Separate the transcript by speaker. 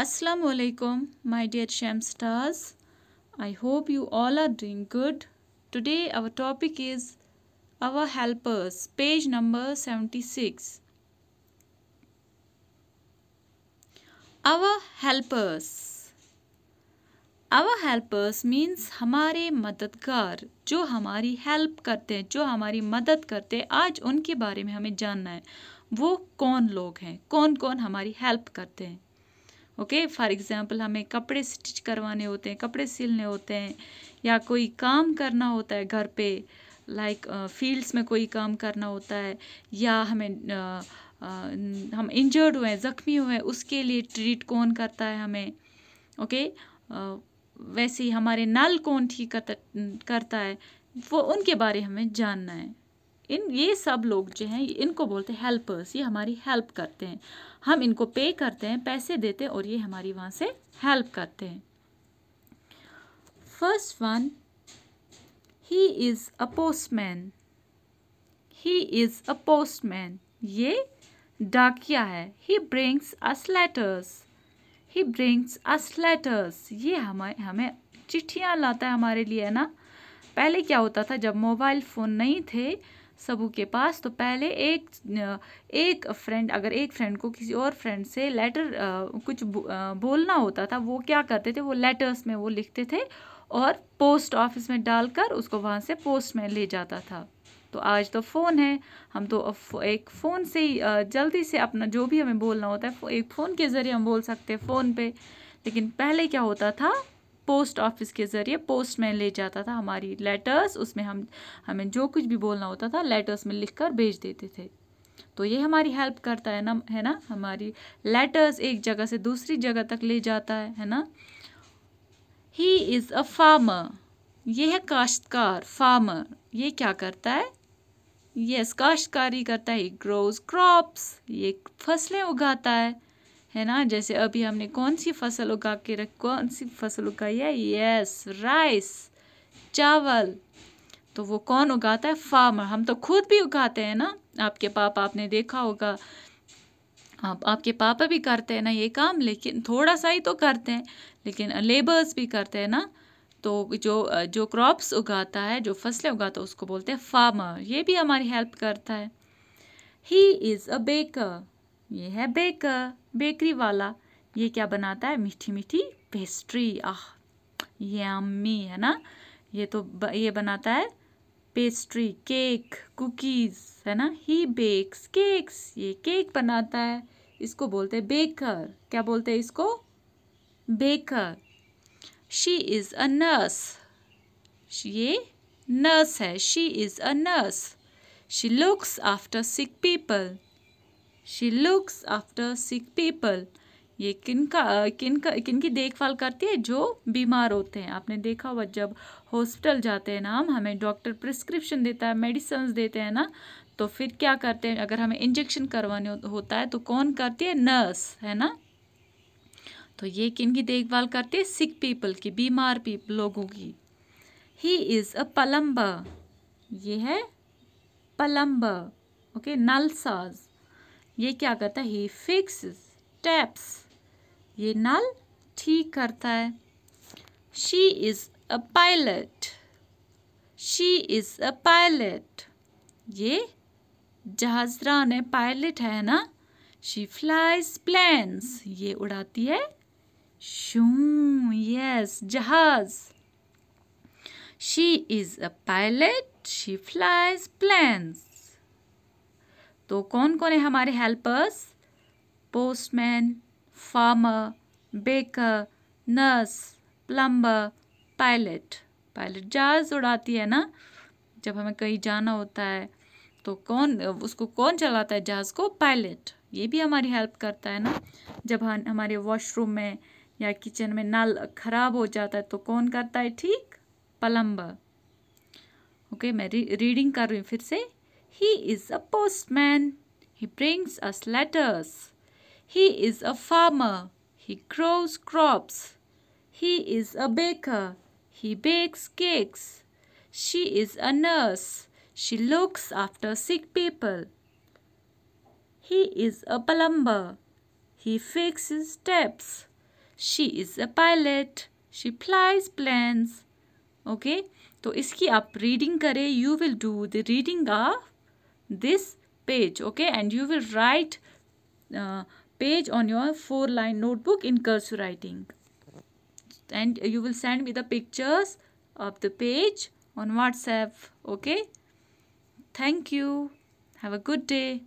Speaker 1: Assalamualaikum, my dear Sham stars. I hope you all are doing good. Today our topic is our helpers, page number 76. Our helpers. Our helpers means हमारे मददगार जो हमारी help करते हैं जो हमारी मदद करते हैं आज उनके बारे में हमें जानना है वो कौन लोग हैं कौन कौन हमारी हेल्प करते हैं ओके फॉर एग्ज़ाम्पल हमें कपड़े स्टिच करवाने होते हैं कपड़े सिलने होते हैं या कोई काम करना होता है घर पे लाइक फील्ड्स uh, में कोई काम करना होता है या हमें uh, uh, हम इंजर्ड हुए हैं ज़ख्मी हुए हैं उसके लिए ट्रीट कौन करता है हमें ओके वैसे ही हमारे नल कौन ठीक करता करता है वो उनके बारे हमें जानना है इन ये सब लोग जो हैं इनको बोलते हैं हेल्पर्स ये हमारी हेल्प करते हैं हम इनको पे करते हैं पैसे देते हैं और ये हमारी वहाँ से हेल्प करते हैं first one he is a postman he is a postman ये डाकिया है he brings us letters he brings us letters ये हमें हमें चिट्ठियाँ लाता है हमारे लिए ना पहले क्या होता था जब मोबाइल फ़ोन नहीं थे सबू के पास तो पहले एक एक फ्रेंड अगर एक फ्रेंड को किसी और फ्रेंड से लेटर कुछ बोलना होता था वो क्या करते थे वो लेटर्स में वो लिखते थे और पोस्ट ऑफिस में डालकर उसको वहाँ से पोस्ट में ले जाता था तो आज तो फ़ोन है हम तो एक फ़ोन से ही जल्दी से अपना जो भी हमें बोलना होता है एक फ़ोन के ज़रिए हम बोल सकते हैं फ़ोन पे लेकिन पहले क्या होता था पोस्ट ऑफिस के ज़रिए पोस्टमैन ले जाता था हमारी लेटर्स उसमें हम हमें जो कुछ भी बोलना होता था लेटर्स में लिख कर भेज देते थे तो ये हमारी हेल्प करता है ना है ना हमारी लेटर्स एक जगह से दूसरी जगह तक ले जाता है है ना ही इज़ अ फार्मर ये है काश्तकार फार्मर ये क्या करता है यस yes, काश्तकारी करता है ग्रोज क्रॉप्स ये फसलें उगाता है है ना जैसे अभी हमने कौन सी फसल उगा के रख कौन सी फसल उगाई है यस राइस चावल तो वो कौन उगाता है फार्मर हम तो खुद भी उगाते हैं ना आपके पापा आपने देखा होगा आप आपके पापा भी करते हैं ना ये काम लेकिन थोड़ा सा ही तो करते हैं लेकिन लेबर्स भी करते हैं ना तो जो जो क्रॉप्स उगाता है जो फसलें उगाता है उसको बोलते हैं फार्मर ये भी हमारी हेल्प करता है ही इज़ अ बेकर ये है बेकर बेकरी वाला ये क्या बनाता है मीठी मीठी पेस्ट्री आह ये अम्मी है ना ये तो ब, ये बनाता है पेस्ट्री केक कुकीज़ है ना ही बेक्स केक्स ये केक बनाता है इसको बोलते हैं बेकर क्या बोलते हैं इसको baker she is a nurse ये नर्स है she is a nurse she looks after sick people she looks after sick people ये किन का किन का किन की देखभाल करती है जो बीमार होते हैं आपने देखा हुआ जब हॉस्पिटल जाते हैं ना हम हमें डॉक्टर प्रिस्क्रिप्शन देता है मेडिसन्स देते हैं ना तो फिर क्या करते हैं अगर हमें इंजेक्शन करवाने होता है तो कौन करती है नर्स है ना तो ये किन की देखभाल करती है सिक पीपल की बीमार पीपल लोगों की ही इज़ अ पलम्बर ये है पलम्बर ओके नलसाज ये क्या करता है ही फिक्स स्टेप्स ये नल ठीक करता है she is a pilot she is a pilot ये जहाजरान है पायलट है ना शी फ्लाइज प्लेन्स ये उड़ाती है शू यस जहाज she is a pilot she flies planes तो कौन कौन है हमारे helpers postman farmer baker nurse plumber pilot pilot जहाज उड़ाती है ना जब हमें कहीं जाना होता है तो कौन उसको कौन चलाता है जहाज़ को पायलट ये भी हमारी हेल्प करता है ना जब हम हमारे वॉशरूम में या किचन में नल खराब हो जाता है तो कौन करता है ठीक प्लम्बर ओके मैं री, रीडिंग कर रही हूँ फिर से He is a postman. He brings us letters. He is a farmer. He grows crops. He is a baker. He bakes cakes. She is a nurse. She looks after sick people. He is a plumber. He fixes taps. She is a pilot. She flies planes. Okay? तो up reading Kare, you will do the reading of this page okay and you will write uh, page on your four line notebook in cursive writing and you will send me the pictures of the page on whatsapp okay thank you have a good day